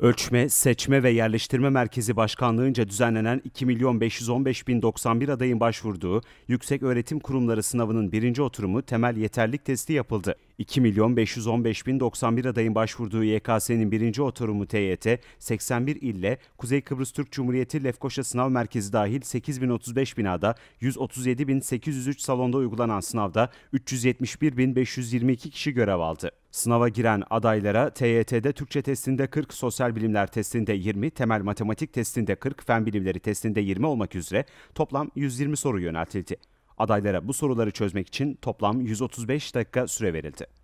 Ölçme, Seçme ve Yerleştirme Merkezi Başkanlığı'nca düzenlenen 2 milyon 515 bin 91 adayın başvurduğu Yüksek Öğretim Kurumları sınavının birinci oturumu temel yeterlik testi yapıldı. 2.515.091 adayın başvurduğu YKS'nin birinci oturumu TYT, 81 ille Kuzey Kıbrıs Türk Cumhuriyeti Lefkoşa Sınav Merkezi dahil 8035 binada 137.803 salonda uygulanan sınavda 371.522 kişi görev aldı. Sınava giren adaylara TYT'de Türkçe testinde 40, sosyal bilimler testinde 20, temel matematik testinde 40, fen bilimleri testinde 20 olmak üzere toplam 120 soru yöneltildi. Adaylara bu soruları çözmek için toplam 135 dakika süre verildi.